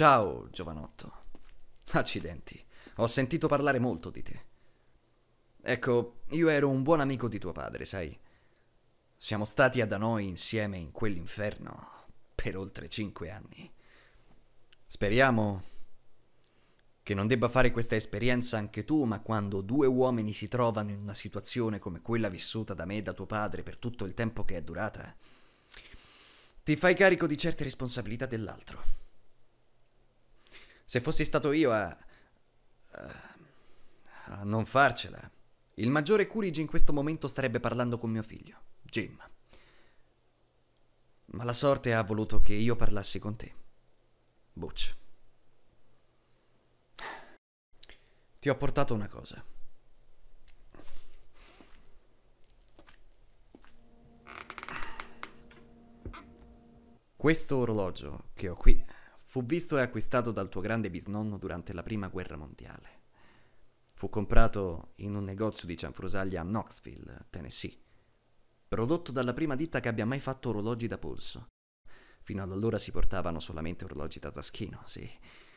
Ciao, giovanotto. Accidenti, ho sentito parlare molto di te. Ecco, io ero un buon amico di tuo padre, sai? Siamo stati ad Anoi insieme in quell'inferno per oltre cinque anni. Speriamo che non debba fare questa esperienza anche tu, ma quando due uomini si trovano in una situazione come quella vissuta da me e da tuo padre per tutto il tempo che è durata, ti fai carico di certe responsabilità dell'altro. Se fossi stato io a... a non farcela, il maggiore Coolidge in questo momento starebbe parlando con mio figlio, Jim. Ma la sorte ha voluto che io parlassi con te, Butch. Ti ho portato una cosa. Questo orologio che ho qui Fu visto e acquistato dal tuo grande bisnonno durante la Prima Guerra Mondiale. Fu comprato in un negozio di cianfrusaglia a Knoxville, Tennessee. Prodotto dalla prima ditta che abbia mai fatto orologi da polso. Fino ad allora si portavano solamente orologi da taschino, sì.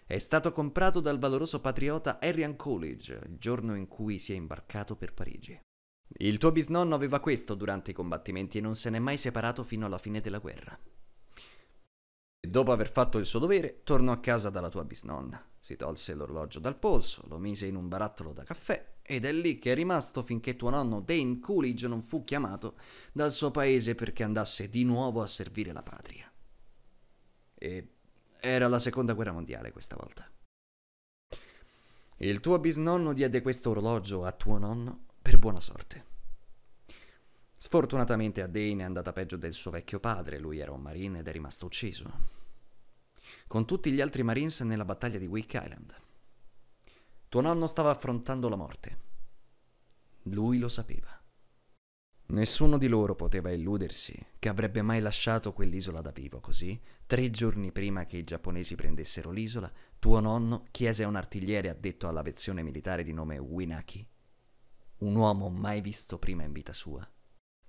È stato comprato dal valoroso patriota Arian Coolidge il giorno in cui si è imbarcato per Parigi. Il tuo bisnonno aveva questo durante i combattimenti e non se n'è mai separato fino alla fine della guerra dopo aver fatto il suo dovere tornò a casa dalla tua bisnonna. Si tolse l'orologio dal polso, lo mise in un barattolo da caffè ed è lì che è rimasto finché tuo nonno Dane Coolidge non fu chiamato dal suo paese perché andasse di nuovo a servire la patria. E era la seconda guerra mondiale questa volta. Il tuo bisnonno diede questo orologio a tuo nonno per buona sorte. Sfortunatamente a Dane è andata peggio del suo vecchio padre, lui era un marine ed è rimasto ucciso con tutti gli altri Marines nella battaglia di Wake Island. Tuo nonno stava affrontando la morte. Lui lo sapeva. Nessuno di loro poteva illudersi che avrebbe mai lasciato quell'isola da vivo, così, tre giorni prima che i giapponesi prendessero l'isola, tuo nonno chiese a un artigliere addetto all'aviazione militare di nome Winaki, un uomo mai visto prima in vita sua,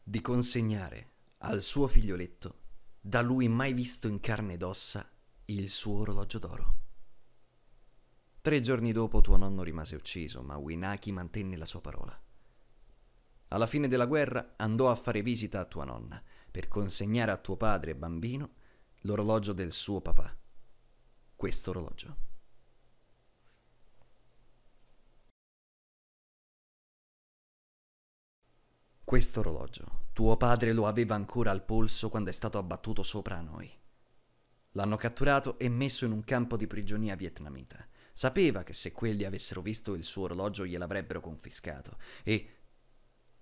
di consegnare al suo figlioletto, da lui mai visto in carne ed ossa, il suo orologio d'oro. Tre giorni dopo tuo nonno rimase ucciso, ma Winaki mantenne la sua parola. Alla fine della guerra andò a fare visita a tua nonna per consegnare a tuo padre bambino l'orologio del suo papà. Questo orologio. Questo orologio tuo padre lo aveva ancora al polso quando è stato abbattuto sopra a noi. L'hanno catturato e messo in un campo di prigionia vietnamita. Sapeva che se quelli avessero visto il suo orologio gliel'avrebbero confiscato e...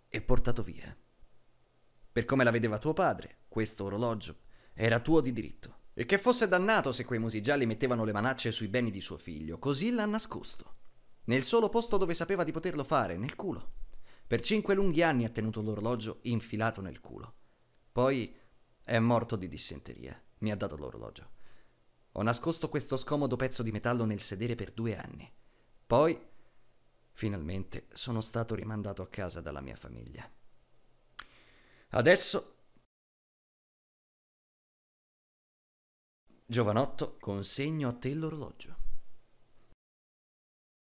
e portato via. Per come la vedeva tuo padre, questo orologio era tuo di diritto. E che fosse dannato se quei musigiali mettevano le manacce sui beni di suo figlio, così l'ha nascosto. Nel solo posto dove sapeva di poterlo fare, nel culo. Per cinque lunghi anni ha tenuto l'orologio infilato nel culo. Poi è morto di dissenteria. Mi ha dato l'orologio. Ho nascosto questo scomodo pezzo di metallo nel sedere per due anni. Poi, finalmente, sono stato rimandato a casa dalla mia famiglia. Adesso... Giovanotto, consegno a te l'orologio.